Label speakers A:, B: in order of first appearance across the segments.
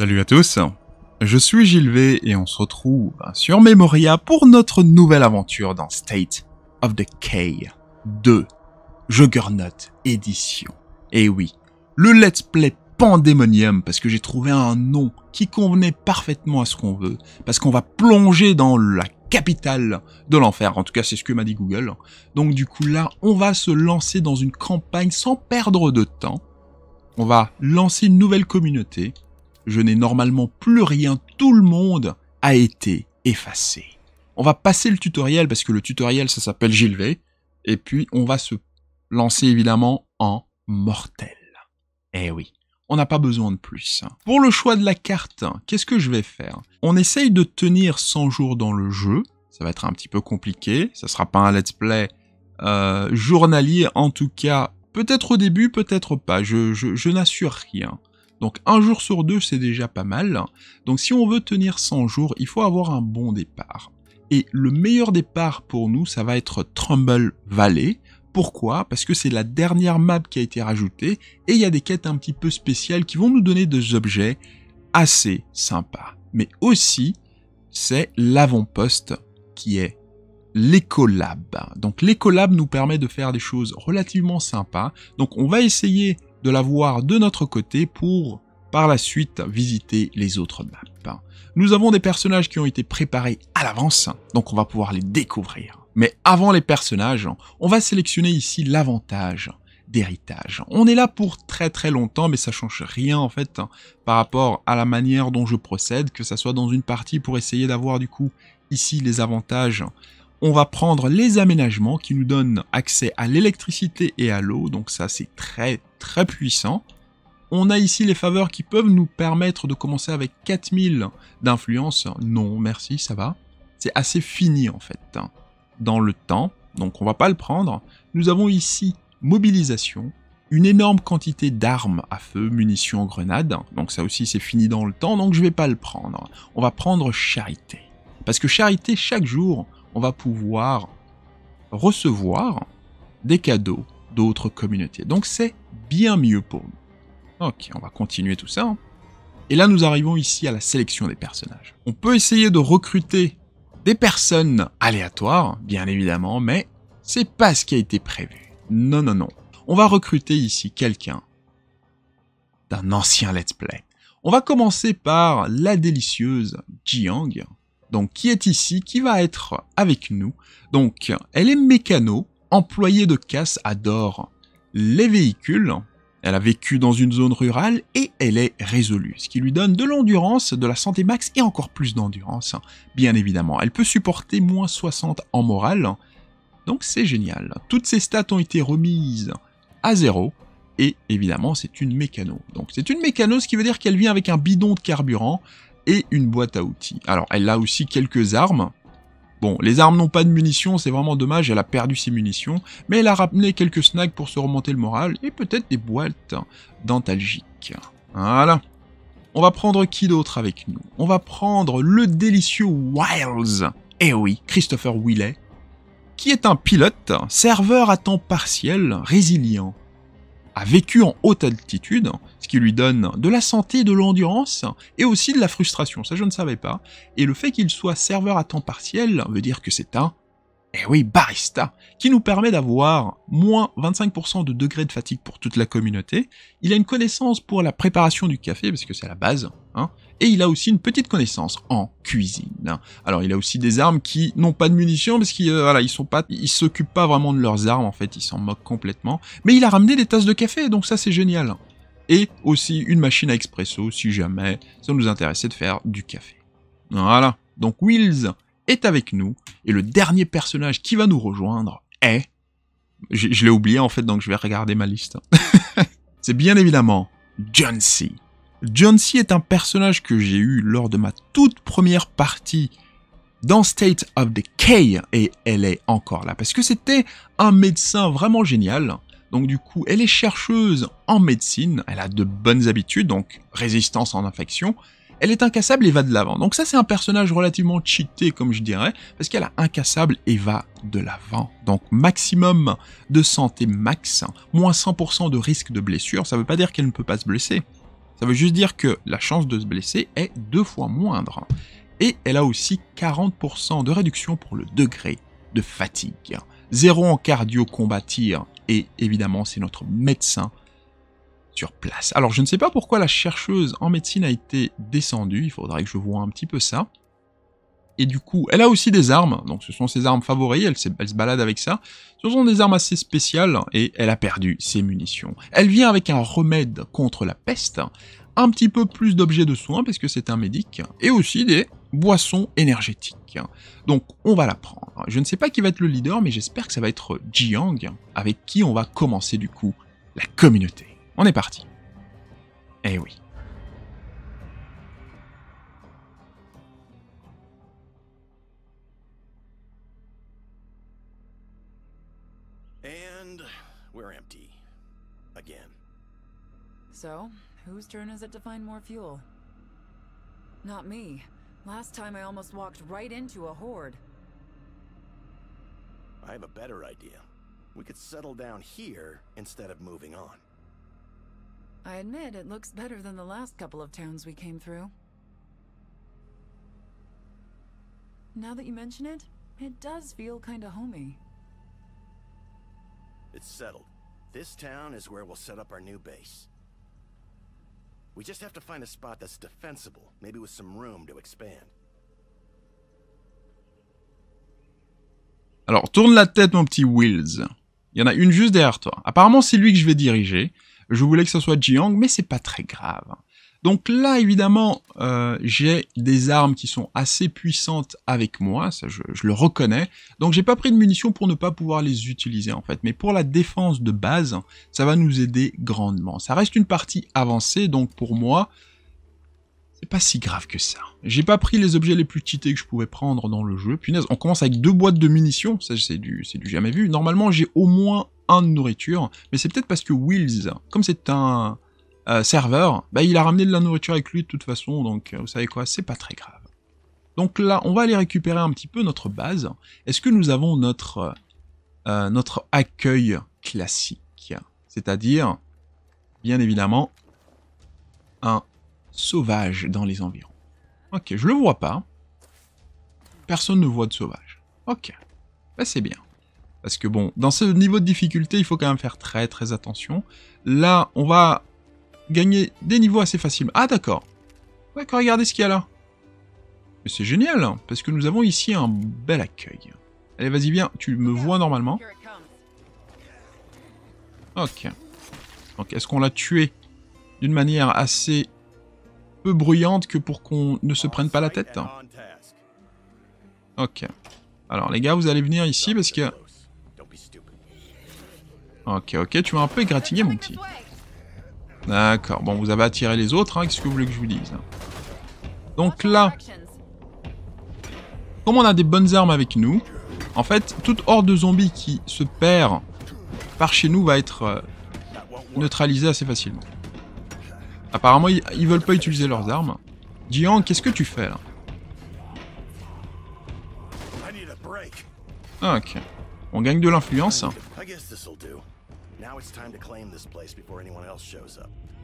A: Salut à tous, je suis Gilles et on se retrouve sur Memoria pour notre nouvelle aventure dans State of the K 2 Juggernaut Edition. Et eh oui, le let's play Pandemonium, parce que j'ai trouvé un nom qui convenait parfaitement à ce qu'on veut, parce qu'on va plonger dans la capitale de l'enfer, en tout cas c'est ce que m'a dit Google. Donc du coup là, on va se lancer dans une campagne sans perdre de temps. On va lancer une nouvelle communauté je n'ai normalement plus rien, tout le monde a été effacé. On va passer le tutoriel parce que le tutoriel ça s'appelle Gilvé et puis on va se lancer évidemment en mortel. Eh oui, on n'a pas besoin de plus. Pour le choix de la carte, qu'est-ce que je vais faire On essaye de tenir 100 jours dans le jeu, ça va être un petit peu compliqué, ça sera pas un let's play euh, journalier en tout cas, peut-être au début, peut-être pas, je n'assure rien. Donc un jour sur deux, c'est déjà pas mal. Donc si on veut tenir 100 jours, il faut avoir un bon départ. Et le meilleur départ pour nous, ça va être Trumble Valley. Pourquoi Parce que c'est la dernière map qui a été rajoutée et il y a des quêtes un petit peu spéciales qui vont nous donner des objets assez sympas. Mais aussi, c'est l'avant-poste qui est l'écolab. Donc l'écolab nous permet de faire des choses relativement sympas. Donc on va essayer de la voir de notre côté pour par la suite visiter les autres maps. Nous avons des personnages qui ont été préparés à l'avance, donc on va pouvoir les découvrir. Mais avant les personnages, on va sélectionner ici l'avantage d'héritage. On est là pour très très longtemps, mais ça change rien en fait par rapport à la manière dont je procède, que ça soit dans une partie pour essayer d'avoir du coup ici les avantages on va prendre les aménagements qui nous donnent accès à l'électricité et à l'eau, donc ça c'est très très puissant. On a ici les faveurs qui peuvent nous permettre de commencer avec 4000 d'influence. Non, merci, ça va. C'est assez fini en fait, hein, dans le temps, donc on va pas le prendre. Nous avons ici mobilisation, une énorme quantité d'armes à feu, munitions, grenades, donc ça aussi c'est fini dans le temps, donc je vais pas le prendre. On va prendre charité. Parce que charité, chaque jour, on va pouvoir recevoir des cadeaux d'autres communautés. Donc c'est bien mieux pour nous. Ok, on va continuer tout ça. Hein. Et là, nous arrivons ici à la sélection des personnages. On peut essayer de recruter des personnes aléatoires, bien évidemment, mais c'est pas ce qui a été prévu. Non, non, non. On va recruter ici quelqu'un d'un ancien let's play. On va commencer par la délicieuse Jiang, donc qui est ici, qui va être avec nous. Donc, elle est mécano, employée de casse, adore les véhicules. Elle a vécu dans une zone rurale et elle est résolue, ce qui lui donne de l'endurance, de la santé max et encore plus d'endurance, bien évidemment. Elle peut supporter moins 60 en morale, donc c'est génial. Toutes ses stats ont été remises à zéro, et évidemment c'est une mécano. Donc c'est une mécano, ce qui veut dire qu'elle vient avec un bidon de carburant, et une boîte à outils. Alors, elle a aussi quelques armes. Bon, les armes n'ont pas de munitions, c'est vraiment dommage, elle a perdu ses munitions, mais elle a ramené quelques snacks pour se remonter le moral, et peut-être des boîtes dentalgiques. Voilà. On va prendre qui d'autre avec nous On va prendre le délicieux Wiles. Eh oui, Christopher Willet, qui est un pilote, serveur à temps partiel, résilient, a vécu en haute altitude, ce qui lui donne de la santé, de l'endurance et aussi de la frustration. Ça, je ne savais pas. Et le fait qu'il soit serveur à temps partiel veut dire que c'est un, eh oui, barista, qui nous permet d'avoir moins 25% de degré de fatigue pour toute la communauté. Il a une connaissance pour la préparation du café, parce que c'est la base. Hein et il a aussi une petite connaissance en cuisine. Alors il a aussi des armes qui n'ont pas de munitions parce qu'ils euh, ils sont pas ils s'occupent pas vraiment de leurs armes en fait, ils s'en moquent complètement, mais il a ramené des tasses de café donc ça c'est génial. Et aussi une machine à expresso si jamais ça nous intéressait de faire du café. Voilà. Donc Wills est avec nous et le dernier personnage qui va nous rejoindre est je l'ai oublié en fait donc je vais regarder ma liste. c'est bien évidemment John C. John C. est un personnage que j'ai eu lors de ma toute première partie dans State of Decay, et elle est encore là, parce que c'était un médecin vraiment génial. Donc du coup, elle est chercheuse en médecine, elle a de bonnes habitudes, donc résistance en infection, elle est incassable et va de l'avant. Donc ça, c'est un personnage relativement cheaté, comme je dirais, parce qu'elle a incassable et va de l'avant. Donc maximum de santé max, moins 100% de risque de blessure, ça veut pas dire qu'elle ne peut pas se blesser. Ça veut juste dire que la chance de se blesser est deux fois moindre. Et elle a aussi 40% de réduction pour le degré de fatigue. Zéro en cardio combattir. Et évidemment, c'est notre médecin sur place. Alors, je ne sais pas pourquoi la chercheuse en médecine a été descendue. Il faudrait que je vois un petit peu ça. Et du coup, elle a aussi des armes, donc ce sont ses armes favoris, elle, elle, se balade avec ça. Ce sont des armes assez spéciales, et elle a perdu ses munitions. Elle vient avec un remède contre la peste, un petit peu plus d'objets de soins, parce que c'est un médic, et aussi des boissons énergétiques. Donc on va la prendre. Je ne sais pas qui va être le leader, mais j'espère que ça va être Jiang, avec qui on va commencer du coup la communauté. On est parti. Eh oui.
B: So, whose turn is it to find more fuel? Not me. Last time I almost walked right into a horde.
C: I have a better idea. We could settle down here instead of moving on.
B: I admit it looks better than the last couple of towns we came through. Now that you mention it, it does feel kinda homey.
C: It's settled. This town is where we'll set up our new base.
A: Alors, tourne la tête, mon petit Wills. Il y en a une juste derrière toi. Apparemment, c'est lui que je vais diriger. Je voulais que ce soit Jiang, mais c'est pas très grave. Donc là, évidemment, euh, j'ai des armes qui sont assez puissantes avec moi, ça je, le reconnais. Donc j'ai pas pris de munitions pour ne pas pouvoir les utiliser en fait. Mais pour la défense de base, ça va nous aider grandement. Ça reste une partie avancée, donc pour moi, c'est pas si grave que ça. J'ai pas pris les objets les plus cheatés que je pouvais prendre dans le jeu. Punaise, on commence avec deux boîtes de munitions, ça c'est du, du jamais vu. Normalement, j'ai au moins un de nourriture, mais c'est peut-être parce que Wills, comme c'est un euh, serveur, bah, il a ramené de la nourriture avec lui de toute façon, donc euh, vous savez quoi, c'est pas très grave. Donc là, on va aller récupérer un petit peu notre base. Est-ce que nous avons notre, euh, notre accueil classique C'est-à-dire, bien évidemment, un sauvage dans les environs. Ok, je le vois pas. Personne ne voit de sauvage. Ok, bah, c'est bien. Parce que bon, dans ce niveau de difficulté, il faut quand même faire très très attention. Là, on va gagner des niveaux assez faciles. Ah d'accord. D'accord, regardez ce qu'il y a là. Mais c'est génial, hein, parce que nous avons ici un bel accueil. Allez, vas-y, viens. Tu me vois normalement. Ok. Donc, est-ce qu'on l'a tué d'une manière assez peu bruyante que pour qu'on ne se prenne pas la tête Ok. Alors, les gars, vous allez venir ici parce que... Ok, ok, tu m'as un peu égratigné, mon petit. D'accord, bon, vous avez attiré les autres, hein. qu'est-ce que vous voulez que je vous dise hein? Donc là, comme on a des bonnes armes avec nous, en fait, toute horde de zombies qui se perd par chez nous va être euh, neutralisée assez facilement. Apparemment, ils veulent pas utiliser leurs armes. Diane, qu'est-ce que tu fais là Ok. On gagne de l'influence.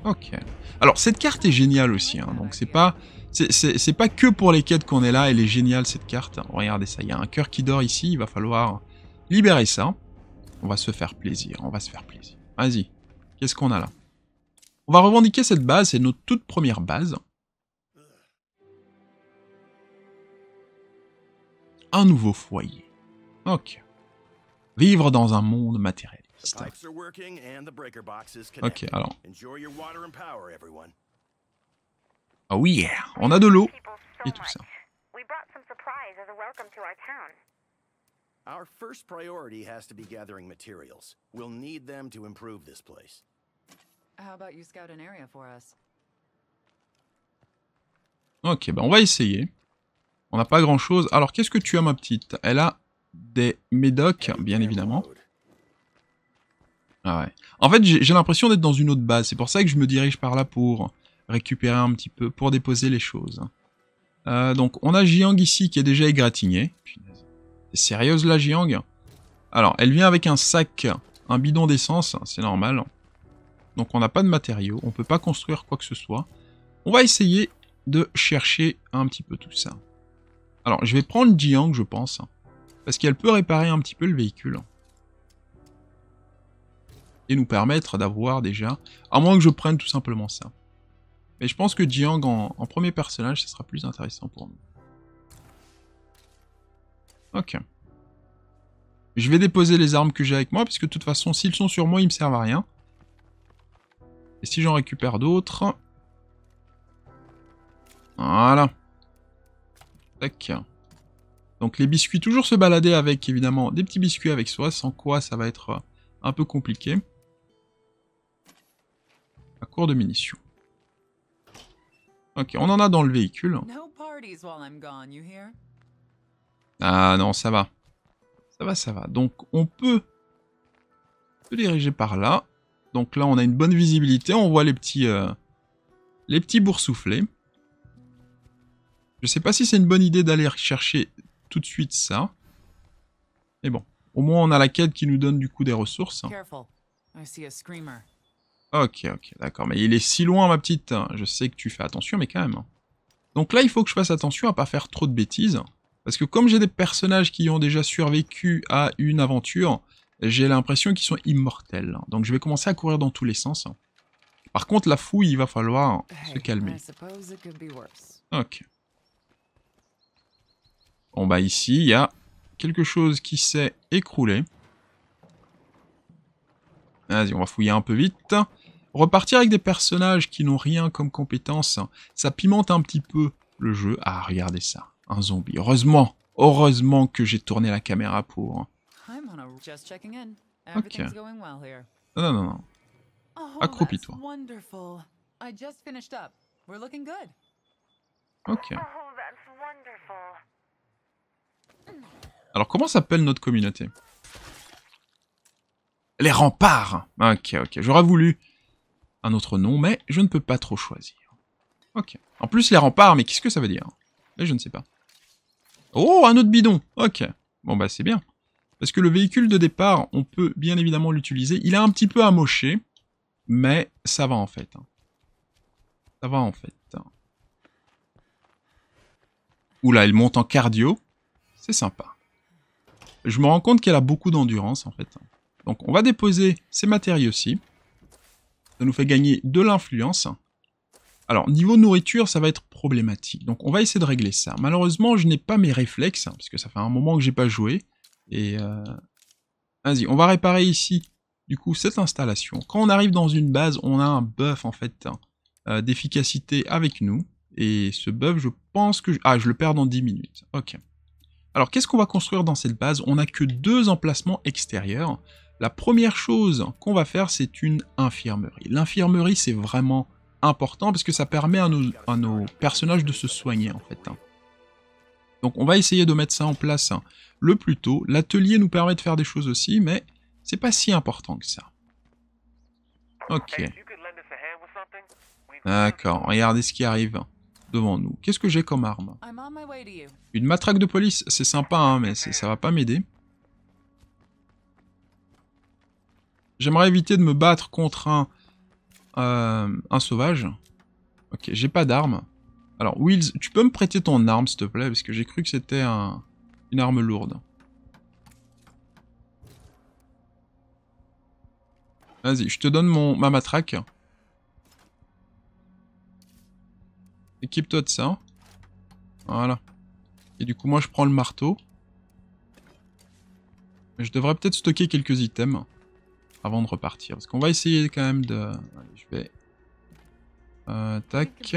A: Ok. Alors cette carte est géniale aussi, hein, donc c'est pas c'est pas que pour les quêtes qu'on est là, elle est géniale cette carte. Regardez ça, il y a un cœur qui dort ici, il va falloir libérer ça. On va se faire plaisir, on va se faire plaisir. Vas-y, qu'est-ce qu'on a là On va revendiquer cette base, c'est notre toute première base. Un nouveau foyer. Ok. Vivre dans un monde matériel
C: putain. Ok, alors.
A: Oh yeah, on a de l'eau et tout ça.
C: Our first priority has to be gathering materials. We'll need them to improve this place.
B: How about you scout an area for us?
A: Ok, ben on va essayer. On n'a pas grand chose. Alors qu'est-ce que tu as ma petite Elle a des médocs, bien évidemment. Ah en fait, j'ai l'impression d'être dans une autre base. C'est pour ça que je me dirige par là pour récupérer un petit peu, pour déposer les choses. Euh, donc, on a Jiang ici qui est déjà égratigné. C'est sérieuse la Jiang Alors, elle vient avec un sac, un bidon d'essence, c'est normal. Donc, on n'a pas de matériaux, on peut pas construire quoi que ce soit. On va essayer de chercher un petit peu tout ça. Alors, je vais prendre Jiang, je pense, parce qu'elle peut réparer un petit peu le véhicule et nous permettre d'avoir déjà, à moins que je prenne tout simplement ça. Mais je pense que Jiang en, en premier personnage, ce sera plus intéressant pour nous. Ok. Je vais déposer les armes que j'ai avec moi, puisque de toute façon, s'ils sont sur moi, ils me servent à rien. Et si j'en récupère d'autres... Voilà. Tac. Donc les biscuits, toujours se balader avec, évidemment, des petits biscuits avec soi, sans quoi ça va être euh, un peu compliqué. À court de munitions. Ok, on en a dans le véhicule. Ah non, ça va. Ça va, ça va. Donc on peut se diriger par là. Donc là, on a une bonne visibilité. On voit les petits, euh, les petits boursouflés. Je sais pas si c'est une bonne idée d'aller chercher tout de suite ça. Mais bon, au moins on a la quête qui nous donne du coup des ressources. Ok, ok, d'accord. Mais il est si loin, ma petite. Je sais que tu fais attention, mais quand même. Donc là, il faut que je fasse attention à pas faire trop de bêtises. Parce que comme j'ai des personnages qui ont déjà survécu à une aventure, j'ai l'impression qu'ils sont immortels. Donc je vais commencer à courir dans tous les sens. Par contre, la fouille, il va falloir se calmer. Ok. Bon bah ici, il y a quelque chose qui s'est écroulé. Vas-y, on va fouiller un peu vite. Repartir avec des personnages qui n'ont rien comme compétence, ça pimente un petit peu le jeu. Ah, regardez ça, un zombie. Heureusement, heureusement que j'ai tourné la caméra pour. Hein. Ok. non, non, non. Oh, Accroupis-toi. Ok. Oh, Alors, comment s'appelle notre communauté Les remparts Ok, ok. J'aurais voulu un autre nom, mais je ne peux pas trop choisir. Ok. En plus, les remparts, mais qu'est-ce que ça veut dire je ne sais pas. Oh, un autre bidon Ok. Bon, bah c'est bien. Parce que le véhicule de départ, on peut bien évidemment l'utiliser. Il est un petit peu amoché, mais ça va en fait. Ça va en fait. Oula, elle monte en cardio. C'est sympa. Je me rends compte qu'elle a beaucoup d'endurance en fait. Donc on va déposer ces matériaux-ci. Ça nous fait gagner de l'influence. Alors, niveau nourriture, ça va être problématique. Donc, on va essayer de régler ça. Malheureusement, je n'ai pas mes réflexes, hein, parce que ça fait un moment que j'ai pas joué. Et... Euh, vas-y, on va réparer ici, du coup, cette installation. Quand on arrive dans une base, on a un buff, en fait, hein, euh, d'efficacité avec nous. Et ce buff, je pense que... Ah, je le perds dans 10 minutes. Ok. Alors, qu'est-ce qu'on va construire dans cette base On n'a que deux emplacements extérieurs la première chose qu'on va faire, c'est une infirmerie. L'infirmerie, c'est vraiment important parce que ça permet à nos, à personnages de se soigner, en fait. Hein. Donc on va essayer de mettre ça en place hein, le plus tôt. L'atelier nous permet de faire des choses aussi, mais c'est pas si important que ça. Ok. D'accord, regardez ce qui arrive devant nous. Qu'est-ce que j'ai comme arme Une matraque de police, c'est sympa, hein, mais ça va pas m'aider. J'aimerais éviter de me battre contre un, euh, un sauvage. Ok, j'ai pas d'arme. Alors, Wills, tu peux me prêter ton arme, s'il te plaît, parce que j'ai cru que c'était une arme lourde. Vas-y, je te donne mon, ma matraque. Équipe-toi de ça. Voilà. Et du coup, moi, je prends le marteau. Je devrais peut-être stocker quelques items avant de repartir. Parce qu'on va essayer quand même de... je vais... Euh, tac.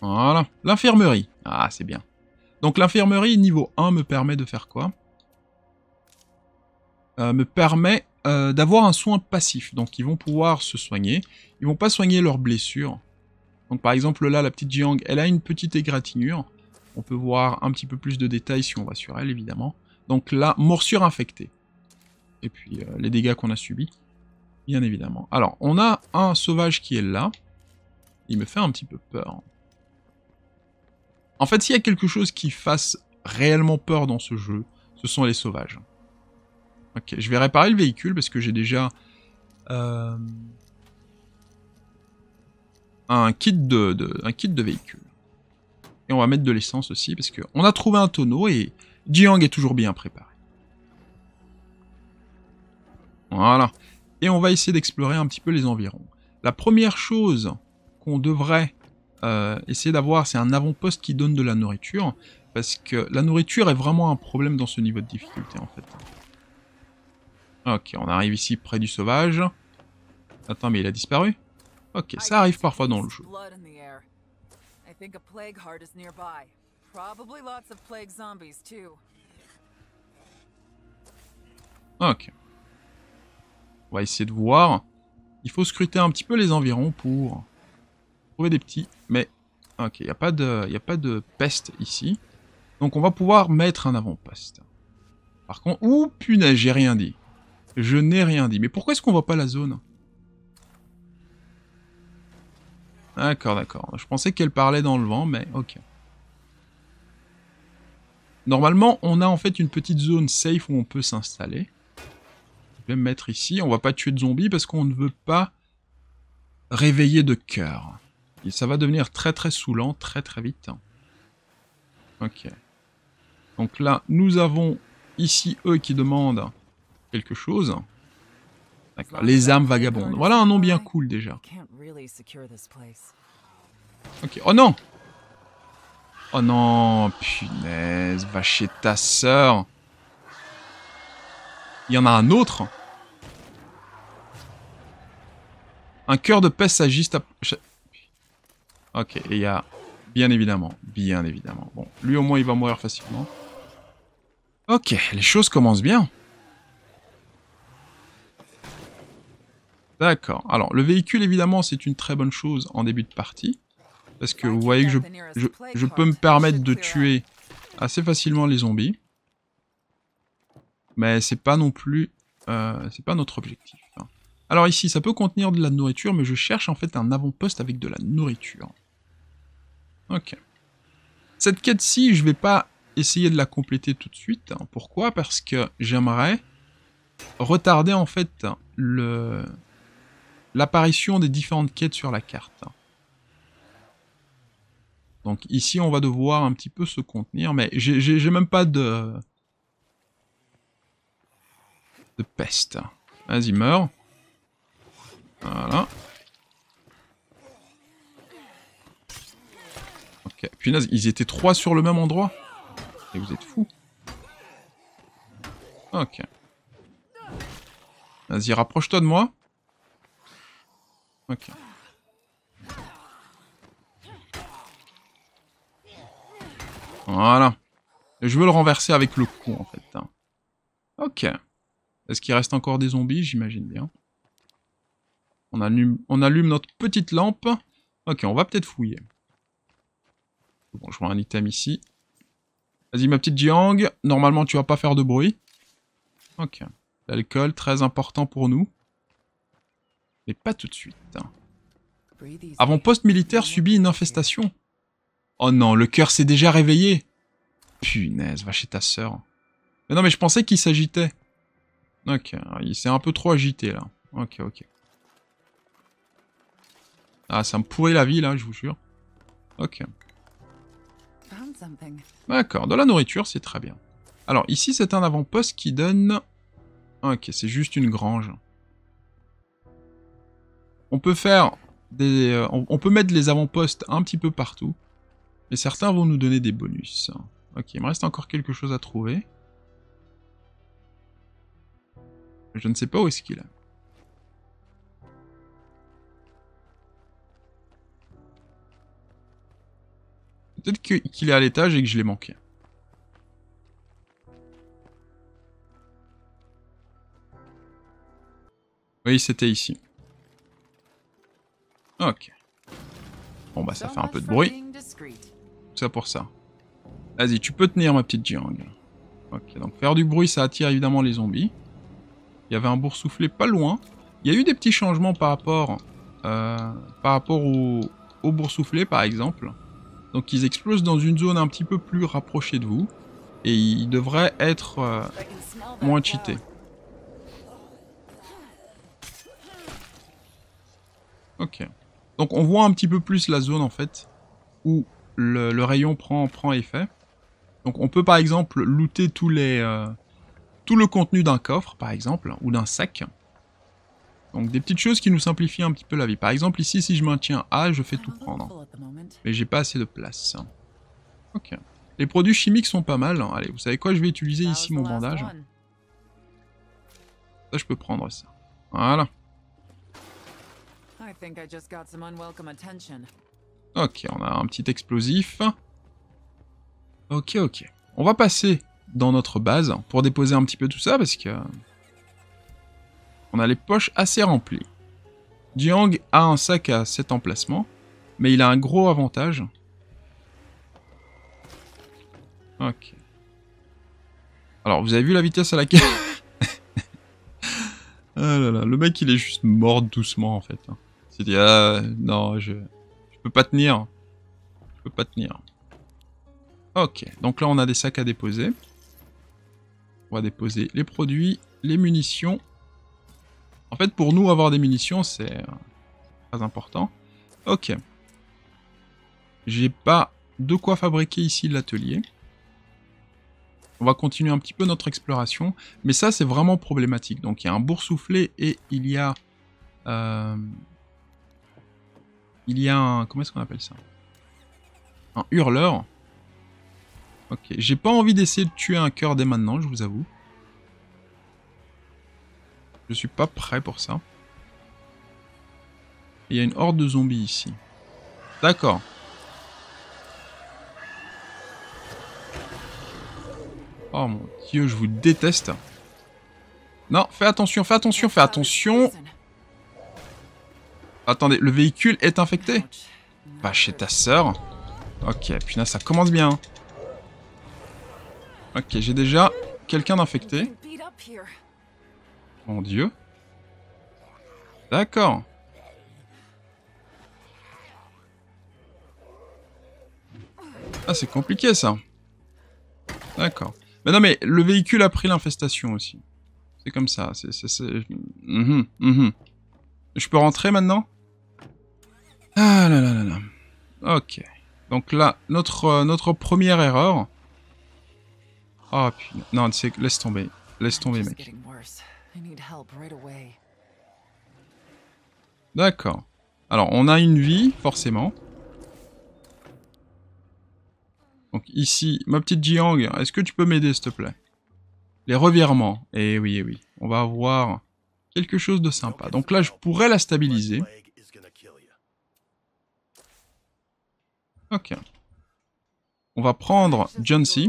A: Voilà. L'infirmerie. Ah, c'est bien. Donc l'infirmerie niveau 1 me permet de faire quoi euh, Me permet euh, d'avoir un soin passif. Donc ils vont pouvoir se soigner. Ils vont pas soigner leurs blessures. Donc par exemple là, la petite Jiang, elle a une petite égratignure. On peut voir un petit peu plus de détails si on va sur elle, évidemment. Donc là, morsure infectée et puis euh, les dégâts qu'on a subis, bien évidemment. Alors, on a un sauvage qui est là. Il me fait un petit peu peur. En fait, s'il y a quelque chose qui fasse réellement peur dans ce jeu, ce sont les sauvages. Ok, je vais réparer le véhicule parce que j'ai déjà... Euh, un, kit de, un kit de véhicule. Et on va mettre de l'essence aussi parce qu'on a trouvé un tonneau et Jiang est toujours bien préparé. Voilà. Et on va essayer d'explorer un petit peu les environs. La première chose qu'on devrait euh, essayer d'avoir, c'est un avant-poste qui donne de la nourriture. Parce que la nourriture est vraiment un problème dans ce niveau de difficulté, en fait. Ok, on arrive ici près du sauvage. Attends, mais il a disparu Ok, ça arrive parfois dans le jeu. Ok va essayer de voir. Il faut scruter un petit peu les environs pour trouver des petits. Mais, ok, il n'y a, pas de, a pas de peste ici. Donc on va pouvoir mettre un avant-poste. Par contre... Ouh, punaise, j'ai rien dit. Je n'ai rien dit. Mais pourquoi est-ce qu'on voit pas la zone D'accord, d'accord. Je pensais qu'elle parlait dans le vent, mais ok. Normalement, on a en fait une petite zone safe où on peut s'installer vais me mettre ici. On va pas tuer de zombies parce qu'on ne veut pas réveiller de cœur. Et ça va devenir très très saoulant très très vite. Ok. Donc là, nous avons ici eux qui demandent quelque chose. D'accord, les âmes vagabondes. Voilà un nom bien cool déjà. Ok, oh non Oh non, punaise, va chez ta sœur il y en a un autre. Un cœur de peste Ok, et il y a... Bien évidemment, bien évidemment. Bon, lui au moins il va mourir facilement. Ok, les choses commencent bien. D'accord. Alors, le véhicule, évidemment, c'est une très bonne chose en début de partie. Parce que vous voyez que je peux me permettre de tuer assez facilement les zombies mais c'est pas non plus euh, c'est pas notre objectif. Hein. Alors ici, ça peut contenir de la nourriture, mais je cherche en fait un avant-poste avec de la nourriture. Ok. Cette quête-ci, je vais pas essayer de la compléter tout de suite. Hein. Pourquoi Parce que j'aimerais retarder en fait le l'apparition des différentes quêtes sur la carte. Donc ici, on va devoir un petit peu se contenir, mais j'ai même pas de de peste. Vas-y, meurs. Voilà. Ok, Puis ils étaient trois sur le même endroit Et vous êtes fous. Ok. Vas-y, rapproche-toi de moi. Ok. Voilà. Je veux le renverser avec le coup, en fait. Hein. Ok. Est-ce qu'il reste encore des zombies J'imagine bien. On allume, notre petite lampe. Ok, on va peut-être fouiller. Bon, je vois un item ici. Vas-y, ma petite Jiang. Normalement, tu vas pas faire de bruit. Ok. L'alcool, très important pour nous. Mais pas tout de suite. Avant poste militaire subit une infestation. Oh non, le cœur s'est déjà réveillé. Punaise, va chez ta sœur. Mais non, mais je pensais qu'il s'agitait. Ok, il s'est un peu trop agité là. Ok, ok. Ah, ça me pourrait la vie là, je vous jure. Ok. D'accord, de la nourriture, c'est très bien. Alors, ici, c'est un avant-poste qui donne... Ok, c'est juste une grange. On peut faire des... Euh, on peut mettre les avant-postes un petit peu partout. Et certains vont nous donner des bonus. Ok, il me reste encore quelque chose à trouver. Je ne sais pas où est-ce qu'il est. Peut-être qu'il est à l'étage et que je l'ai manqué. Oui, c'était ici. Ok. Bon bah ça fait un peu de bruit. Tout ça pour ça. Vas-y, tu peux tenir ma petite jungle. Ok, donc faire du bruit, ça attire évidemment les zombies. Il y avait un boursouflé pas loin. Il y a eu des petits changements par rapport, euh, par rapport au, au par exemple. Donc ils explosent dans une zone un petit peu plus rapprochée de vous. Et ils devraient être euh, moins cheatés. Ok. Donc on voit un petit peu plus la zone en fait où le, rayon prend, prend effet. Donc on peut par exemple looter tous les, euh, tout le contenu d'un coffre, par exemple, ou d'un sac. Donc des petites choses qui nous simplifient un petit peu la vie. Par exemple, ici, si je maintiens A, je fais tout prendre. Mais j'ai pas assez de place. Ok. Les produits chimiques sont pas mal. Hein. Allez, vous savez quoi Je vais utiliser ici mon bandage. Ça, je peux prendre ça. Voilà. Ok, on a un petit explosif. Ok, ok. On va passer dans notre base pour déposer un petit peu tout ça parce que on a les poches assez remplies. Jiang a un sac à cet emplacement, mais il a un gros avantage. Ok. Alors, vous avez vu la vitesse à laquelle... Ah là là, le mec, il est juste mort doucement, en fait. Il dit, ah, non, je... je peux pas tenir. Je peux pas tenir. Ok, donc là, on a des sacs à déposer déposer les produits, les munitions. En fait, pour nous, avoir des munitions, c'est euh, très important. Ok. J'ai pas de quoi fabriquer ici l'atelier. On va continuer un petit peu notre exploration. Mais ça, c'est vraiment problématique. Donc, il y a un boursoufflé et il y a... Euh, il y a un... Comment est-ce qu'on appelle ça Un hurleur. Ok, j'ai pas envie d'essayer de tuer un cœur dès maintenant, je vous avoue. Je suis pas prêt pour ça. Il y a une horde de zombies ici. D'accord. Oh mon dieu, je vous déteste. Non, fais attention, fais attention, fais attention. Attendez, le véhicule est infecté. Pas chez ta sœur. Ok, putain, ça commence bien. Ok, j'ai déjà quelqu'un d'infecté. Mon dieu. D'accord. Ah, c'est compliqué ça. D'accord. Mais non, mais le véhicule a pris l'infestation aussi. C'est comme ça. C'est, mhm, mhm. Je peux rentrer maintenant Ah là là là là. Ok. Donc là, notre, euh, notre première erreur. Ah putain. Non, laisse tomber. Laisse tomber, mec. D'accord. Alors, on a une vie, forcément. Donc ici, ma petite Jiang, est-ce que tu peux m'aider, s'il te plaît Les revirements. Eh oui, eh oui. On va avoir quelque chose de sympa. Donc là, je pourrais la stabiliser. Ok. On va prendre John C.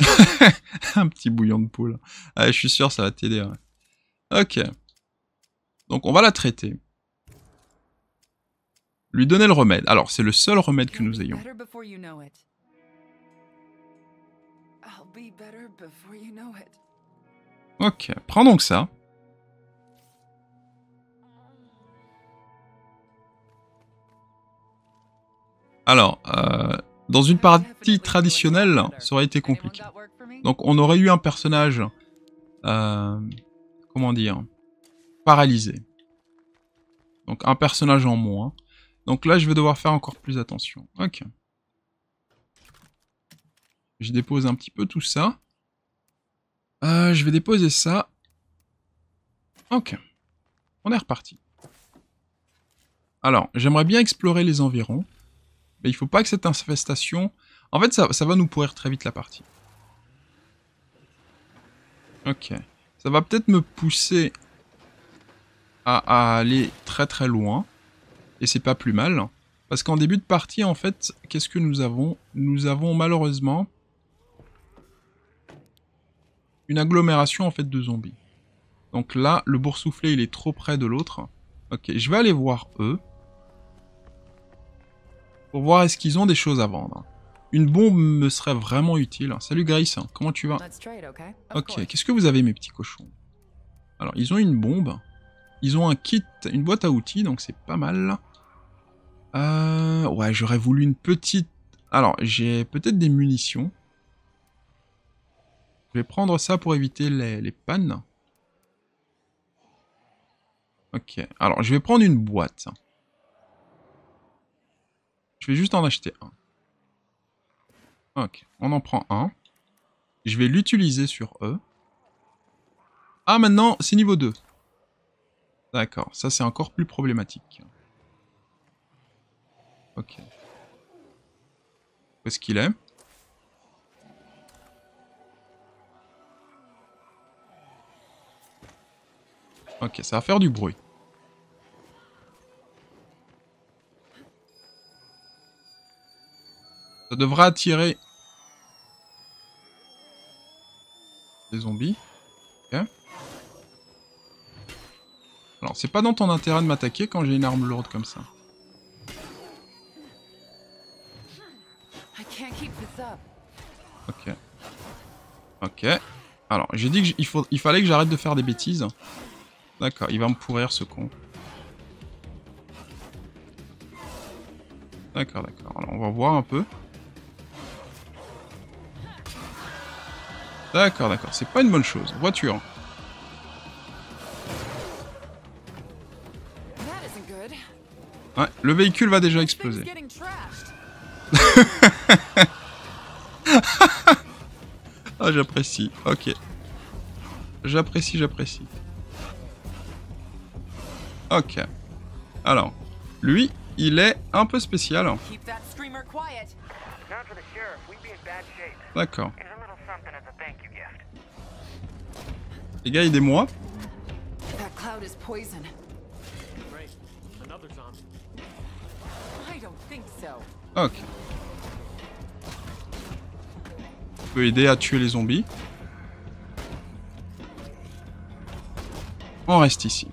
A: un petit bouillon de poule. Ah, je suis sûr, ça va t'aider. Ok. Donc, on va la traiter. Lui donner le remède. Alors, c'est le seul remède que nous ayons. Ok, prends donc ça. Alors, euh, dans une partie traditionnelle, ça aurait été compliqué. Donc on aurait eu un personnage... Euh, comment dire Paralysé. Donc un personnage en moins. Donc là, je vais devoir faire encore plus attention. Ok. Je dépose un petit peu tout ça. Euh, je vais déposer ça. Ok. On est reparti. Alors, j'aimerais bien explorer les environs. Mais il faut pas que cette infestation... En fait, ça, va nous pourrir très vite la partie. Ok. Ça va peut-être me pousser à, aller très très loin. Et c'est pas plus mal. Parce qu'en début de partie, en fait, qu'est-ce que nous avons Nous avons malheureusement une agglomération en fait de zombies. Donc là, le boursouflé, il est trop près de l'autre. Ok, je vais aller voir eux. Pour voir est-ce qu'ils ont des choses à vendre. Une bombe me serait vraiment utile. Salut Grace, comment tu vas Ok, qu'est-ce que vous avez mes petits cochons Alors, ils ont une bombe. Ils ont un kit, une boîte à outils, donc c'est pas mal. Euh, ouais, j'aurais voulu une petite... Alors, j'ai peut-être des munitions. Je vais prendre ça pour éviter les, les pannes. Ok, alors je vais prendre une boîte. Je vais juste en acheter un. Ok, on en prend un. Je vais l'utiliser sur e. Ah, maintenant, c'est niveau 2. D'accord, ça c'est encore plus problématique. Ok. Où est-ce qu'il est, est Ok, ça va faire du bruit. Ça devra attirer des zombies. Ok. Alors, c'est pas dans ton intérêt de m'attaquer quand j'ai une arme lourde comme ça. Ok. Ok. Alors, j'ai dit qu'il il fallait que j'arrête de faire des bêtises. D'accord, il va me pourrir ce con. D'accord, d'accord. Alors, on va voir un peu. D'accord, d'accord. C'est pas une bonne chose. Voiture. Ouais, le véhicule va déjà exploser. ah, j'apprécie. Ok. J'apprécie, j'apprécie. Ok. Alors, lui, il est un peu spécial. D'accord. Les gars, aidez-moi. Ok. On peut aider à tuer les zombies. On reste ici.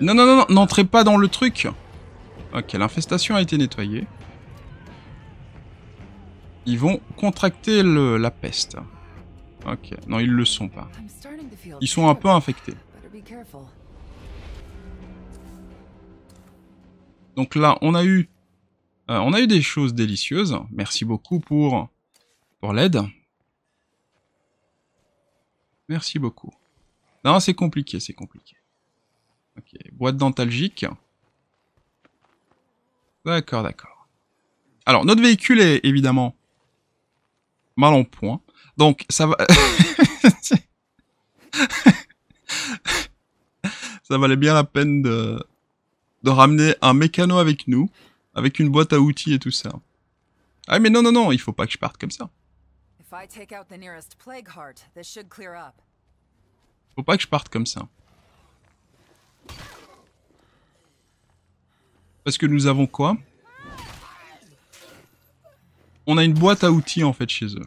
A: Non, non, non, n'entrez pas dans le truc. Ok, l'infestation a été nettoyée. Ils vont contracter la peste. Ok, non, ils le sont pas. Ils sont un peu infectés. Donc là, on a eu, euh, on a eu des choses délicieuses. Merci beaucoup pour, pour l'aide. Merci beaucoup. Non, c'est compliqué, c'est compliqué. Ok, boîte dentalgique. D'accord, d'accord. Alors, notre véhicule est évidemment mal en point. Donc, ça va. ça valait bien la peine de, de ramener un mécano avec nous, avec une boîte à outils et tout ça. Ah, mais non, non, non, il faut pas que je parte comme ça. Faut pas que je parte comme ça. Parce que nous avons quoi on a une boîte à outils en fait chez eux.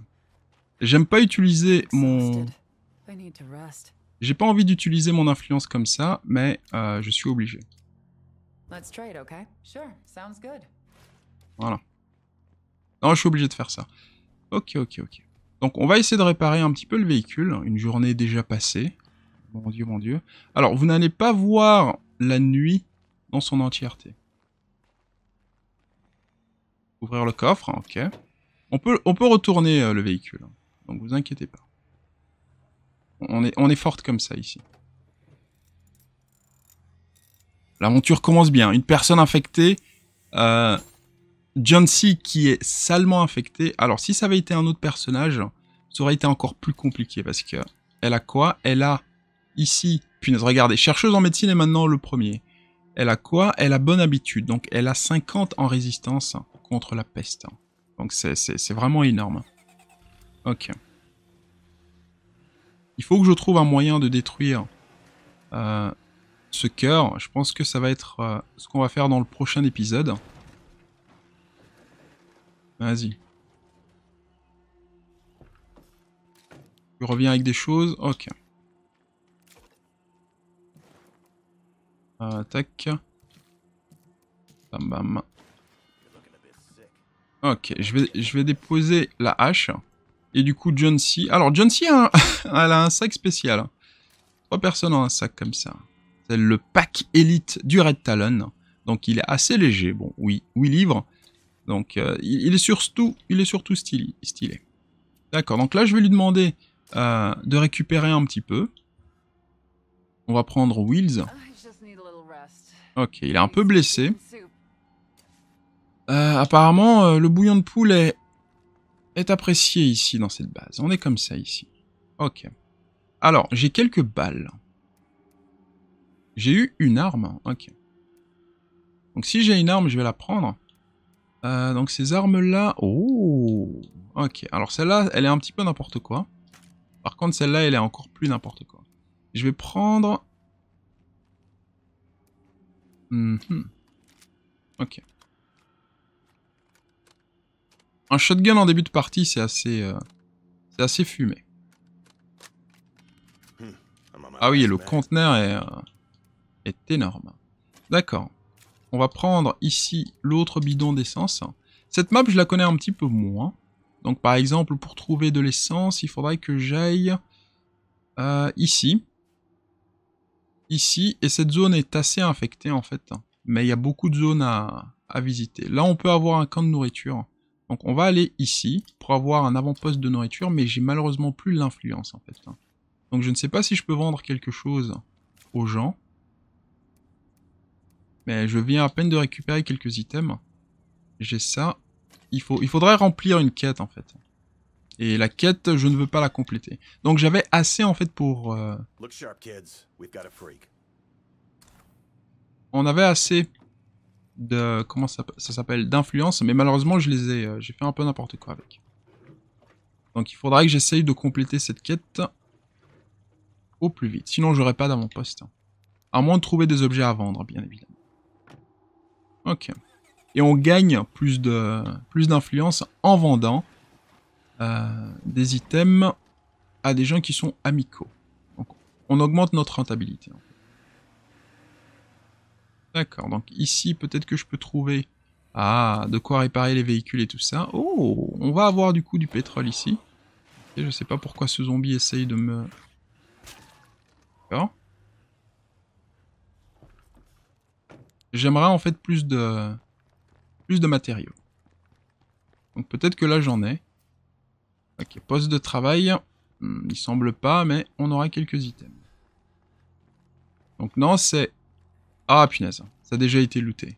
A: J'aime pas utiliser mon... J'ai pas envie d'utiliser mon influence comme ça, mais euh, je suis obligé. Voilà. Non, je suis obligé de faire ça. Ok, ok, ok. Donc on va essayer de réparer un petit peu le véhicule. Une journée déjà passée. Mon dieu, mon dieu. Alors, vous n'allez pas voir la nuit dans son entièreté. Ouvrir le coffre, ok. On peut, on peut retourner euh, le véhicule. Donc vous inquiétez pas. On est, on est forte comme ça ici. L'aventure commence bien. Une personne infectée. Euh, John C. qui est salement infecté. Alors si ça avait été un autre personnage, ça aurait été encore plus compliqué. Parce que elle a quoi Elle a ici... Punaise, regardez. Chercheuse en médecine est maintenant le premier. Elle a quoi Elle a bonne habitude. Donc elle a 50 en résistance contre la peste. Donc c'est vraiment énorme. Ok. Il faut que je trouve un moyen de détruire euh, ce cœur. Je pense que ça va être euh, ce qu'on va faire dans le prochain épisode. Vas-y. Je reviens avec des choses. Ok. Euh, tac. Bam bam. Ok, je vais, je vais déposer la hache. Et du coup, John C. Alors, John C, hein, elle a un sac spécial. Trois personnes ont un sac comme ça. C'est le pack élite du Red Talon. Donc, il est assez léger. Bon, oui, 8 livres. Donc, euh, il, est surtout, il est surtout stylé. D'accord, donc là, je vais lui demander euh, de récupérer un petit peu. On va prendre Wills. Ok, il est un peu blessé. Euh, apparemment, euh, le bouillon de poule est... apprécié ici, dans cette base. On est comme ça, ici. Ok. Alors, j'ai quelques balles. J'ai eu une arme. Ok. Donc, si j'ai une arme, je vais la prendre. Euh, donc, ces armes-là... Oh Ok. Alors, celle-là, elle est un petit peu n'importe quoi. Par contre, celle-là, elle est encore plus n'importe quoi. Je vais prendre... Mm Ok. Un shotgun en début de partie, c'est assez, euh, assez fumé. Hmm. Ah oui, le conteneur est, euh, est énorme. D'accord. On va prendre ici l'autre bidon d'essence. Cette map, je la connais un petit peu moins. Donc par exemple, pour trouver de l'essence, il faudrait que j'aille euh, ici. Ici, et cette zone est assez infectée en fait. Mais il y a beaucoup de zones à, à visiter. Là, on peut avoir un camp de nourriture. Donc on va aller ici pour avoir un avant-poste de nourriture, mais j'ai malheureusement plus l'influence en fait. Hein. Donc je ne sais pas si je peux vendre quelque chose aux gens. Mais je viens à peine de récupérer quelques items. J'ai ça. Il, faut, il faudrait remplir une quête en fait. Et la quête, je ne veux pas la compléter. Donc j'avais assez en fait pour... Euh, on avait assez de comment ça, s'appelle d'influence, mais malheureusement je les ai, euh, j'ai fait un peu n'importe quoi avec. Donc il faudra que j'essaye de compléter cette quête au plus vite, sinon j'aurai pas mon poste À moins de trouver des objets à vendre, bien évidemment. Ok. Et on gagne plus de plus d'influence en vendant euh, des items à des gens qui sont amicaux. Donc on augmente notre rentabilité. D'accord, donc ici peut-être que je peux trouver... Ah, de quoi réparer les véhicules et tout ça. Oh, on va avoir du coup du pétrole ici. Et je sais pas pourquoi ce zombie essaye de me... D'accord. J'aimerais en fait plus de... Plus de matériaux. Donc peut-être que là j'en ai. Ok, poste de travail. Hmm, il semble pas, mais on aura quelques items. Donc non, c'est ah punaise, ça a déjà été looté.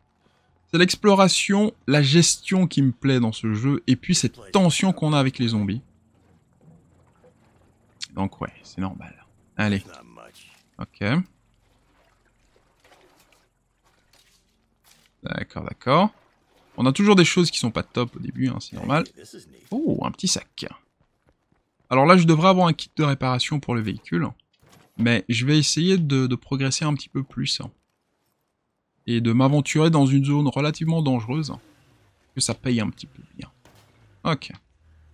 A: C'est l'exploration, la gestion qui me plaît dans ce jeu, et puis cette tension qu'on a avec les zombies. Donc ouais, c'est normal. Allez. Ok. D'accord, d'accord. On a toujours des choses qui sont pas top au début, hein, c'est normal. Oh, un petit sac. Alors là, je devrais avoir un kit de réparation pour le véhicule. Mais je vais essayer de, progresser un petit peu plus. Hein et de m'aventurer dans une zone relativement dangereuse, que ça paye un petit peu bien. Ok.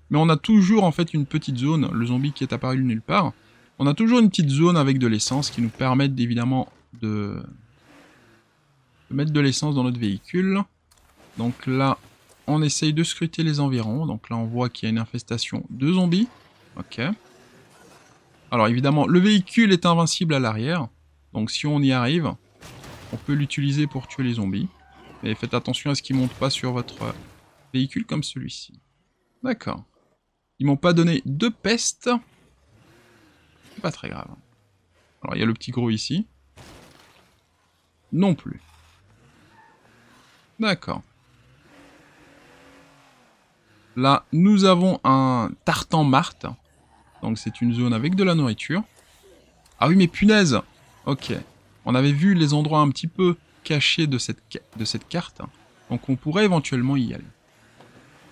A: Mais on a toujours en fait une petite zone, le zombie qui est apparu de nulle part, on a toujours une petite zone avec de l'essence qui nous permet évidemment de... de mettre de l'essence dans notre véhicule. Donc là, on essaye de scruter les environs. Donc là, on voit qu'il y a une infestation de zombies. Ok. Alors évidemment, le véhicule est invincible à l'arrière. Donc si on y arrive, on peut l'utiliser pour tuer les zombies. Mais faites attention à ce qu'ils ne montent pas sur votre euh, véhicule comme celui-ci. D'accord. Ils m'ont pas donné de peste. C'est pas très grave. Alors il y a le petit gros ici. Non plus. D'accord. Là, nous avons un tartan marthe. Donc c'est une zone avec de la nourriture. Ah oui, mais punaise Ok. On avait vu les endroits un petit peu cachés de cette, de cette carte, hein. donc on pourrait éventuellement y aller.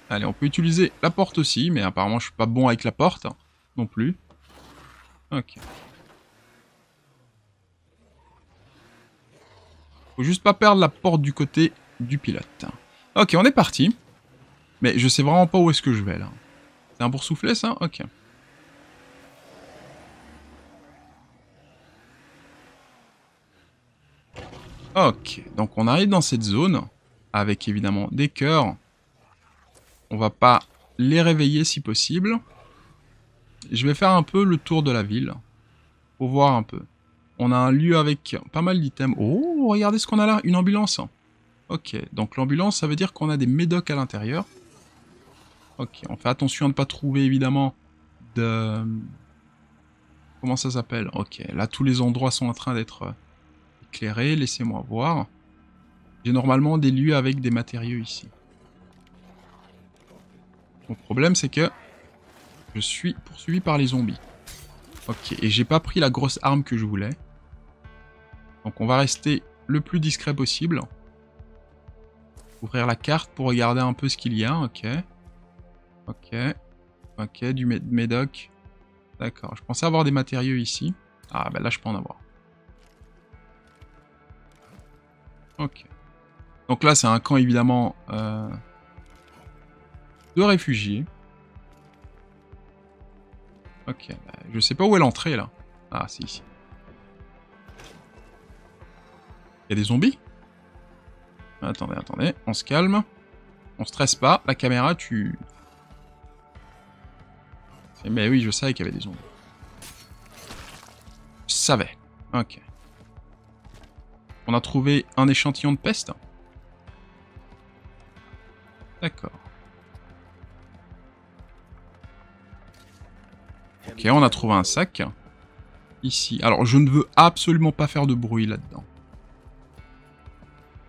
A: Allez, on peut utiliser la porte aussi, mais apparemment je suis pas bon avec la porte hein, non plus. Ok. Faut juste pas perdre la porte du côté du pilote. Ok, on est parti. Mais je sais vraiment pas où est-ce que je vais là. C'est un souffler ça Ok. Ok, donc on arrive dans cette zone avec évidemment des cœurs. On va pas les réveiller si possible. Je vais faire un peu le tour de la ville pour voir un peu. On a un lieu avec pas mal d'items. Oh, regardez ce qu'on a là, une ambulance. Ok, donc l'ambulance, ça veut dire qu'on a des médocs à l'intérieur. Ok, on fait attention à ne pas trouver évidemment de... Comment ça s'appelle Ok, là tous les endroits sont en train d'être laissez-moi voir. J'ai normalement des lieux avec des matériaux ici. Mon problème, c'est que je suis poursuivi par les zombies. Ok, et j'ai pas pris la grosse arme que je voulais. Donc on va rester le plus discret possible. Ouvrir la carte pour regarder un peu ce qu'il y a, ok. Ok. Ok, du médoc. D'accord, je pensais avoir des matériaux ici. Ah, ben là, je peux en avoir. Ok. Donc là, c'est un camp évidemment euh, de réfugiés. Ok, bah, je sais pas où est l'entrée là. Ah, c'est ici. Il y a des zombies Attendez, attendez, on se calme. On stresse pas, la caméra, tu... Mais eh ben oui, je savais qu'il y avait des zombies. Je savais. Ok. On a trouvé un échantillon de peste. D'accord. Ok, on a trouvé un sac. Ici. Alors, je ne veux absolument pas faire de bruit là-dedans.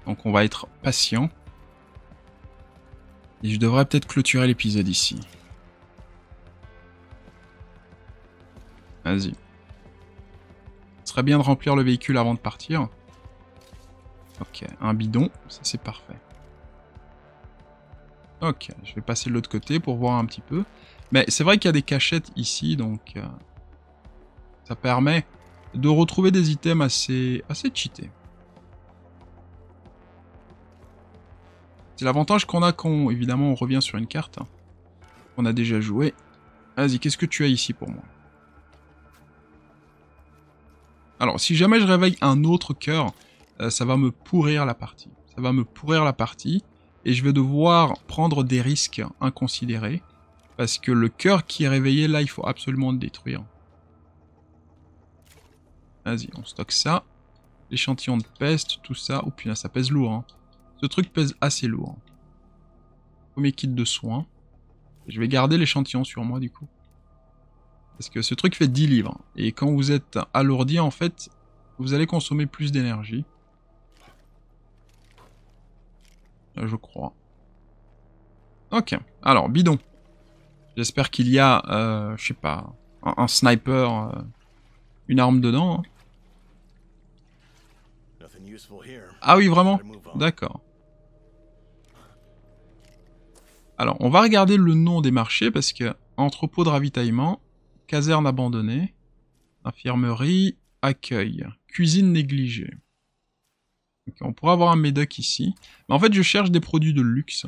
A: Donc, on va être patient. Et je devrais peut-être clôturer l'épisode ici. Vas-y. Ce serait bien de remplir le véhicule avant de partir. Ok, un bidon, ça c'est parfait. Ok, je vais passer de l'autre côté pour voir un petit peu. Mais c'est vrai qu'il y a des cachettes ici, donc... Euh, ça permet de retrouver des items assez, assez cheatés. C'est l'avantage qu'on a quand, évidemment, on revient sur une carte. Hein, qu'on a déjà joué. Vas-y, qu'est-ce que tu as ici pour moi Alors, si jamais je réveille un autre cœur, euh, ça va me pourrir la partie. Ça va me pourrir la partie et je vais devoir prendre des risques inconsidérés parce que le cœur qui est réveillé là, il faut absolument le détruire. Vas-y, on stocke ça. L'échantillon de peste, tout ça. Oh putain, ça pèse lourd. Hein. Ce truc pèse assez lourd. Premier kit de soins. Je vais garder l'échantillon sur moi du coup. Parce que ce truc fait 10 livres. Et quand vous êtes alourdi, en fait, vous allez consommer plus d'énergie. je crois. Ok, alors, bidon. J'espère qu'il y a, euh, je sais pas, un, sniper, euh, une arme dedans. Hein. Ah oui, vraiment D'accord. Alors, on va regarder le nom des marchés parce que entrepôt de ravitaillement, caserne abandonnée, infirmerie, accueil, cuisine négligée on pourrait avoir un médoc ici. Mais en fait, je cherche des produits de luxe.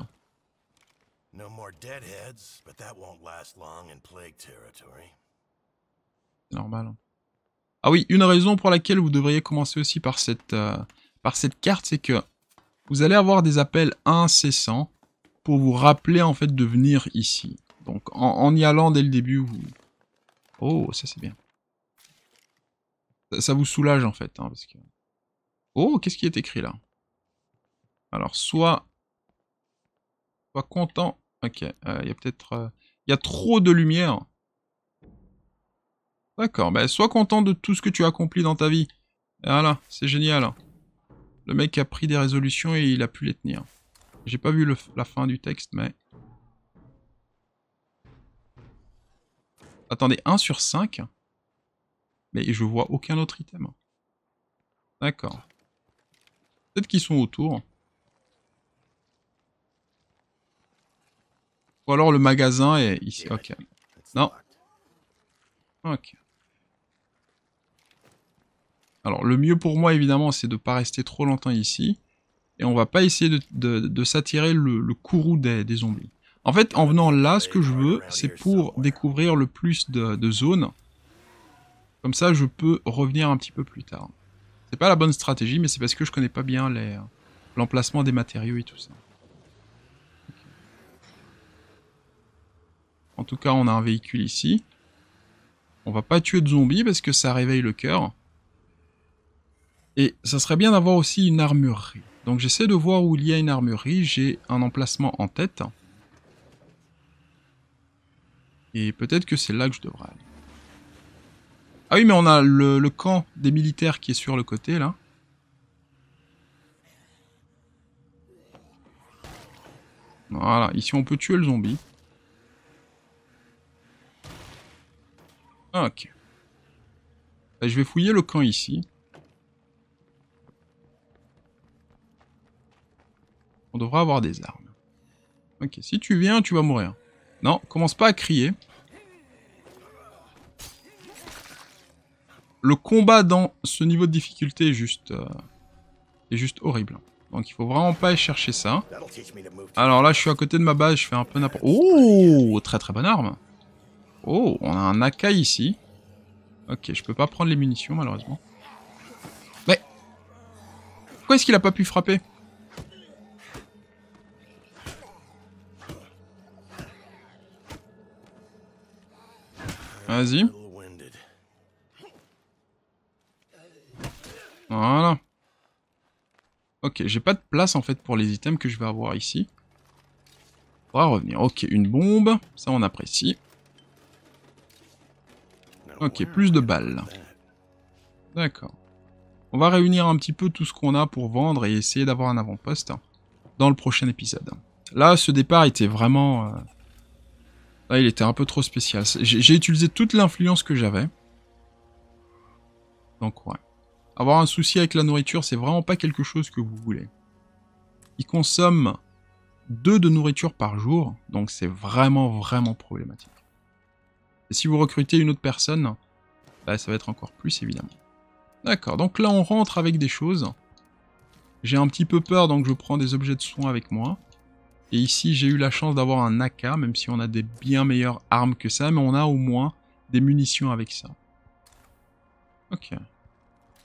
A: Normal. Ah oui, une raison pour laquelle vous devriez commencer aussi par cette, euh, par cette carte, c'est que vous allez avoir des appels incessants pour vous rappeler en fait de venir ici. Donc en, y allant dès le début, vous... Oh, ça c'est bien. Ça, vous soulage en fait, hein, parce que... Oh, qu'est-ce qui est écrit là Alors, soit... Sois content... Ok, euh, il y a peut-être... Euh, il y a trop de lumière. D'accord, mais ben, sois content de tout ce que tu as accompli dans ta vie. voilà, c'est génial. Le mec a pris des résolutions et il a pu les tenir. J'ai pas vu la fin du texte, mais... Attendez, 1 sur 5 Mais je vois aucun autre item. D'accord. Peut-être qu'ils sont autour. Ou alors le magasin est ici. Ok. Non. Ok. Alors le mieux pour moi évidemment c'est de ne pas rester trop longtemps ici. Et on va pas essayer de, s'attirer le, courroux des, zombies. En fait en venant là ce que je veux c'est pour découvrir le plus de, de zones. Comme ça je peux revenir un petit peu plus tard. C'est pas la bonne stratégie, mais c'est parce que je connais pas bien l'emplacement des matériaux et tout ça. En tout cas, on a un véhicule ici. On va pas tuer de zombies parce que ça réveille le cœur. Et ça serait bien d'avoir aussi une armurerie. Donc j'essaie de voir où il y a une armurerie. J'ai un emplacement en tête. Et peut-être que c'est là que je devrais aller. Ah oui, mais on a le, camp des militaires qui est sur le côté, là. Voilà, ici on peut tuer le zombie. ok. Bah, je vais fouiller le camp ici. On devra avoir des armes. Ok, si tu viens, tu vas mourir. Non, commence pas à crier. le combat dans ce niveau de difficulté est juste, euh, est juste horrible. Donc il faut vraiment pas aller chercher ça. Alors là, je suis à côté de ma base, je fais un peu n'importe... Oh Très très bonne arme Oh, on a un Akai ici. Ok, je peux pas prendre les munitions malheureusement. Mais... Pourquoi est-ce qu'il a pas pu frapper Vas-y. j'ai pas de place en fait pour les items que je vais avoir ici. On va revenir. Ok, une bombe, ça on apprécie. Ok, plus de balles. D'accord. On va réunir un petit peu tout ce qu'on a pour vendre et essayer d'avoir un avant-poste dans le prochain épisode. Là, ce départ était vraiment... Euh, là, il était un peu trop spécial. J'ai utilisé toute l'influence que j'avais. Donc, ouais. Avoir un souci avec la nourriture, c'est vraiment pas quelque chose que vous voulez. Il consomme deux de nourriture par jour, donc c'est vraiment, vraiment problématique. Et si vous recrutez une autre personne, bah, ça va être encore plus, évidemment. D'accord, donc là, on rentre avec des choses. J'ai un petit peu peur, donc je prends des objets de soins avec moi. Et ici, j'ai eu la chance d'avoir un AK, même si on a des bien meilleures armes que ça, mais on a au moins des munitions avec ça. Ok.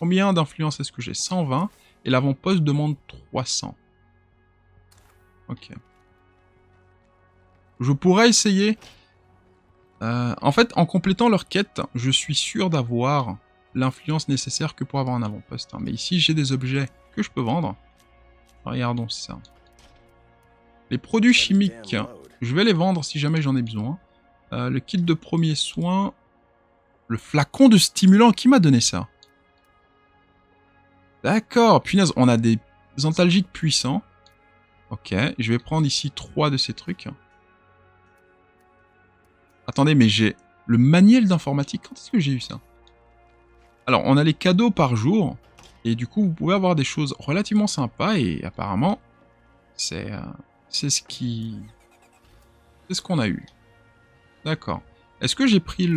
A: Combien d'influence est-ce que j'ai 120. Et l'avant-poste demande 300. Ok. Je pourrais essayer... Euh, en fait, en complétant leur quête, je suis sûr d'avoir l'influence nécessaire que pour avoir un avant-poste. Hein. Mais ici, j'ai des objets que je peux vendre. Regardons ça. Les produits chimiques, je vais les vendre si jamais j'en ai besoin. Euh, le kit de premier soin. Le flacon de stimulant, qui m'a donné ça D'accord, punaise, on a des antalgiques puissants. Ok, je vais prendre ici trois de ces trucs. Attendez, mais j'ai le manuel d'informatique. Quand est-ce que j'ai eu ça Alors, on a les cadeaux par jour. Et du coup, vous pouvez avoir des choses relativement sympas. Et apparemment, c'est euh, c'est ce qui... C'est ce qu'on a eu. D'accord. Est-ce que j'ai pris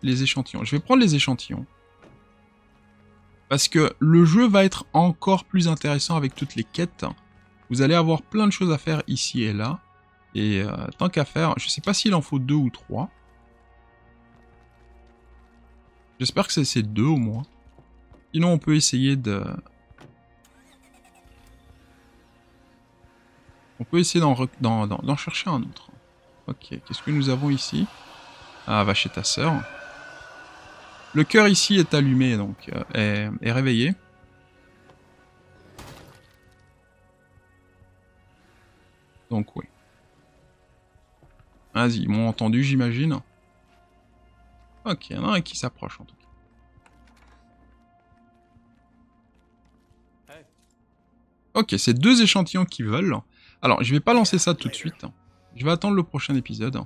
A: les échantillons Je vais prendre les échantillons. Parce que le jeu va être encore plus intéressant avec toutes les quêtes. Vous allez avoir plein de choses à faire ici et là. Et euh, tant qu'à faire, je sais pas s'il en faut deux ou trois. J'espère que c'est ces deux au moins. Sinon on peut essayer de... On peut essayer d'en chercher un autre. Ok, qu'est-ce que nous avons ici Ah, va chez ta sœur. Le cœur ici est allumé, donc, euh, est, réveillé. Donc oui. Vas-y, ils m'ont entendu, j'imagine. Ok, il y en a un qui s'approche en tout cas. Ok, c'est deux échantillons qui veulent. Alors, je vais pas lancer ça tout de suite. Je vais attendre le prochain épisode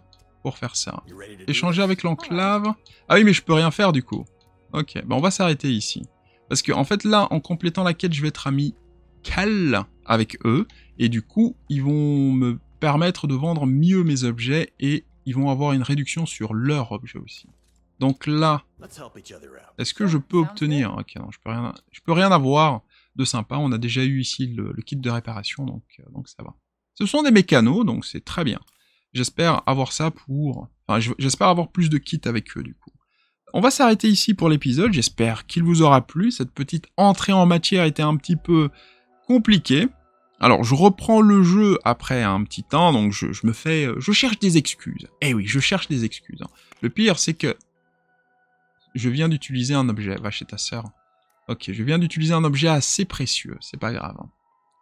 A: pour faire ça. Échanger avec l'enclave. Ah oui, mais je peux rien faire du coup. Ok, ben on va s'arrêter ici. Parce que en fait là, en complétant la quête, je vais être ami cal avec eux. Et du coup, ils vont me permettre de vendre mieux mes objets et ils vont avoir une réduction sur leurs objets aussi. Donc là, est-ce que ah, je peux obtenir Ok, non, je peux rien, je peux rien avoir de sympa. On a déjà eu ici le, kit de réparation, donc, euh, donc ça va. Ce sont des mécanos, donc c'est très bien. J'espère avoir ça pour... Enfin, j'espère avoir plus de kits avec eux, du coup. On va s'arrêter ici pour l'épisode, j'espère qu'il vous aura plu. Cette petite entrée en matière était un petit peu compliquée. Alors, je reprends le jeu après un petit temps, donc je, me fais... Je cherche des excuses. Eh oui, je cherche des excuses. Hein. Le pire, c'est que... Je viens d'utiliser un objet. Va chez ta sœur. Ok, je viens d'utiliser un objet assez précieux, c'est pas grave. Hein.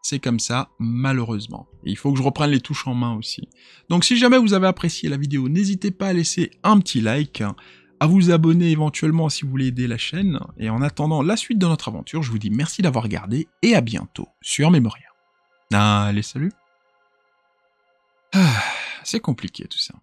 A: C'est comme ça, malheureusement. il faut que je reprenne les touches en main aussi. Donc si jamais vous avez apprécié la vidéo, n'hésitez pas à laisser un petit like, à vous abonner éventuellement si vous voulez aider la chaîne. Et en attendant la suite de notre aventure, je vous dis merci d'avoir regardé et à bientôt sur Memoria. Allez, salut ah, C'est compliqué tout ça.